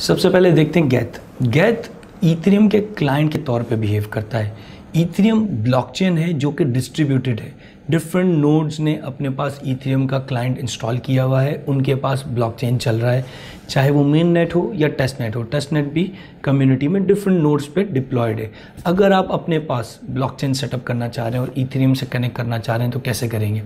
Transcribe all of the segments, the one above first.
सबसे पहले देखते हैं गैथ गैथ इथेरियम के क्लाइंट के तौर पे बिहेव करता है इथेरियम ब्लॉकचेन है जो कि डिस्ट्रीब्यूटेड है डिफरेंट नोड्स ने अपने पास इथेरियम का क्लाइंट इंस्टॉल किया हुआ है उनके पास ब्लॉकचेन चल रहा है चाहे वो मेन नेट हो या टेस्ट नेट हो टेस्ट नेट भी कम्युनिटी में डिफरेंट नोड्स पे डिप्लॉयड है अगर आप अपने पास ब्लॉकचेन सेटअप करना चाह रहे हैं और इथेरियम से कनेक्ट करना चाह रहे हैं तो कैसे करेंगे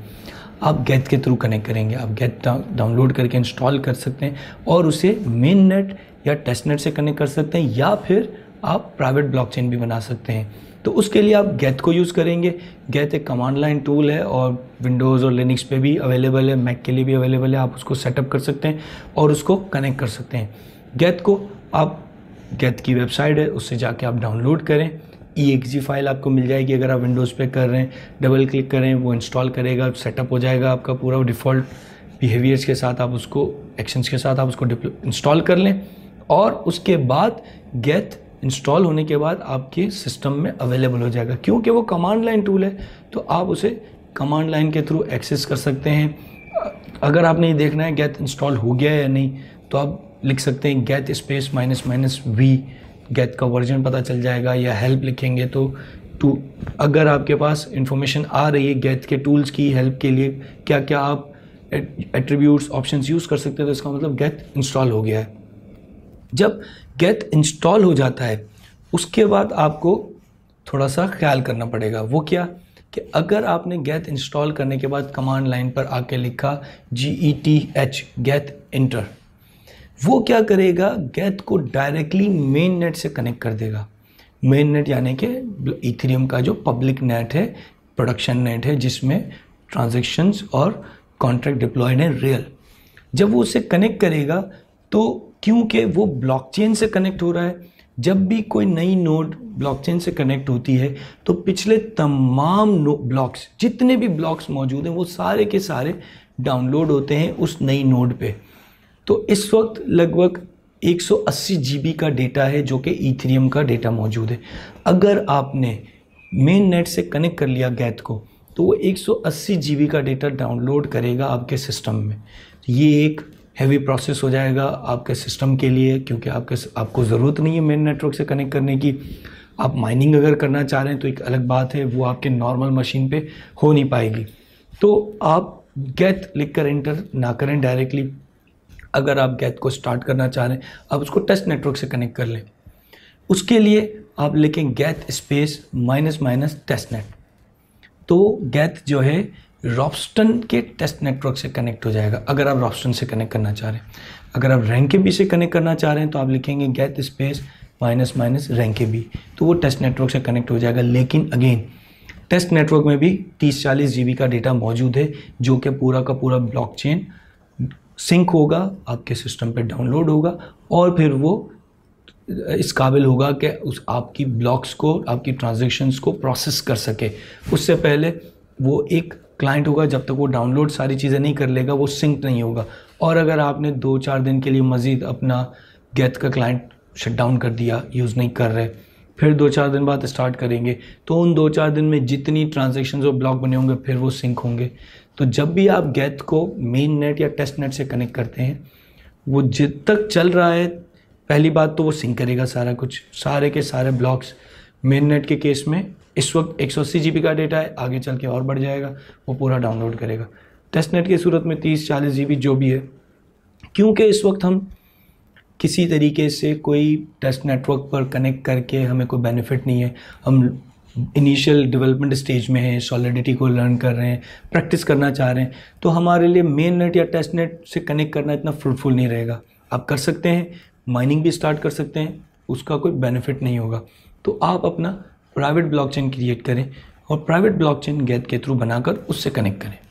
आप गेट के थ्रू कनेक्ट करेंगे आप गेट डाउनलोड करके इंस्टॉल कर सकते हैं और उसे मेन नेट या टेस्ट नेट से कनेक्ट कर सकते हैं या फिर आप प्राइवेट ब्लॉकचेन भी बना सकते हैं तो उसके लिए आप गैथ को यूज़ करेंगे गैथ एक कमांड लाइन टूल है और विंडोज़ और लिनिक्स पे भी अवेलेबल है मैक के लिए भी अवेलेबल है आप उसको सेटअप कर सकते हैं और उसको कनेक्ट कर सकते हैं गैथ को आप गैथ की वेबसाइट है उससे जाके आप डाउनलोड करें ई e फाइल आपको मिल जाएगी अगर आप विंडोज़ पे कर रहे हैं डबल क्लिक करें वो इंस्टॉल करेगा सेटअप हो जाएगा आपका पूरा डिफ़ॉल्ट बिहेवियर्स के साथ आप उसको एक्शंस के साथ आप उसको इंस्टॉल कर लें और उसके बाद गेट इंस्टॉल होने के बाद आपके सिस्टम में अवेलेबल हो जाएगा क्योंकि वो कमांड लाइन टूल है तो आप उसे कमांड लाइन के थ्रू एक्सेस कर सकते हैं अगर आपने देखना है गेट इंस्टॉल हो गया है या नहीं तो आप लिख सकते हैं geth space minus minus V geth का वर्जन पता चल जाएगा या हेल्प लिखेंगे तो टू अगर आपके पास इंफॉर्मेशन आ रही है गेट के टूल्स की हेल्प के लिए क्या क्या आप एट्रीब्यूट्स ऑप्शंस यूज़ कर सकते हैं तो इसका मतलब गेट इंस्टॉल हो गया है जब गेट इंस्टॉल हो जाता है उसके बाद आपको थोड़ा सा ख्याल करना पड़ेगा वो क्या कि अगर आपने गेट इंस्टॉल करने के बाद कमांड लाइन पर आके लिखा G E T H geth enter वो क्या करेगा गैथ को डायरेक्टली मेन नेट से कनेक्ट कर देगा मेन नेट यानी कि इथेरियम का जो पब्लिक नेट है प्रोडक्शन नेट है जिसमें ट्रांजेक्शन्स और कॉन्ट्रैक्ट डिप्लॉयड है रियल जब वो उसे कनेक्ट करेगा तो क्योंकि वो ब्लॉकचेन से कनेक्ट हो रहा है जब भी कोई नई नोड ब्लॉकचेन से कनेक्ट होती है तो पिछले तमाम ब्लॉक्स जितने भी ब्लॉक्स मौजूद हैं वो सारे के सारे डाउनलोड होते हैं उस नई नोड पे तो इस वक्त लगभग 180 जीबी का डेटा है जो कि इथेरियम का डेटा मौजूद है अगर आपने मेन नेट से कनेक्ट कर लिया गैथ को तो वो 180 जीबी का डेटा डाउनलोड करेगा आपके सिस्टम में ये एक हैवी प्रोसेस हो जाएगा आपके सिस्टम के लिए क्योंकि आपके आपको ज़रूरत नहीं है मेन नेटवर्क से कनेक्ट करने की आप माइनिंग अगर करना चाह रहे हैं तो एक अलग बात है वो आपके नॉर्मल मशीन पे हो नहीं पाएगी तो आप गेट लिख कर एंटर ना करें डायरेक्टली अगर आप गैत को स्टार्ट करना चाह रहे हैं आप उसको टेस्ट नेटवर्क से कनेक्ट कर लें उसके लिए आप लिखें geth space minus minus test net तो गैत जो है रॉपस्टन के टेस्ट नेटवर्क से कनेक्ट हो जाएगा अगर आप रॉपस्टन से कनेक्ट करना चाह रहे हैं अगर आप रैंक बी से कनेक्ट करना चाह रहे हैं तो आप लिखेंगे geth space minus minus Rinkeby तो वो टेस्ट नेटवर्क से कनेक्ट हो जाएगा लेकिन अगेन टेस्ट नेटवर्क में भी 30-40 जीबी का डेटा मौजूद है जो कि पूरा का पूरा ब्लॉकचेन सिंक होगा आपके सिस्टम पे डाउनलोड होगा और फिर वो इस काबिल होगा कि उस आपकी ब्लॉक्स को आपकी ट्रांजेक्शन्स को प्रोसेस कर सके उससे पहले वो एक क्लाइंट होगा जब तक वो डाउनलोड सारी चीज़ें नहीं कर लेगा वो सिंक नहीं होगा और अगर आपने दो चार दिन के लिए मज़ीद अपना गेट का क्लाइंट शट डाउन कर दिया यूज़ नहीं कर रहे फिर दो चार दिन बाद स्टार्ट करेंगे तो उन दो चार दिन में जितनी ट्रांजेक्शन और ब्लॉक बने होंगे फिर वो सिंक होंगे तो जब भी आप गैथ को मेन नेट या टेस्ट नेट से कनेक्ट करते हैं वो जित तक चल रहा है पहली बात तो वो सिंक करेगा सारा कुछ सारे के सारे ब्लॉक्स मेन नेट के केस में इस वक्त एक सौ का डेटा है आगे चल के और बढ़ जाएगा वो पूरा डाउनलोड करेगा टेस्ट नेट की सूरत में तीस चालीस जी जो भी है क्योंकि इस वक्त हम किसी तरीके से कोई टेस्ट नेटवर्क पर कनेक्ट करके हमें कोई बेनिफिट नहीं है हम इनिशियल डेवलपमेंट स्टेज में हैं सॉलिडिटी को लर्न कर रहे हैं प्रैक्टिस करना चाह रहे हैं तो हमारे लिए मेन नेट या टेस्ट नेट से कनेक्ट करना इतना फ्रूटफुल नहीं रहेगा आप कर सकते हैं माइनिंग भी स्टार्ट कर सकते हैं उसका कोई बेनिफिट नहीं होगा तो आप अपना प्राइवेट ब्लॉकचेन क्रिएट करें और प्राइवेट ब्लॉकचेन गेट के थ्रू बनाकर उससे कनेक्ट करें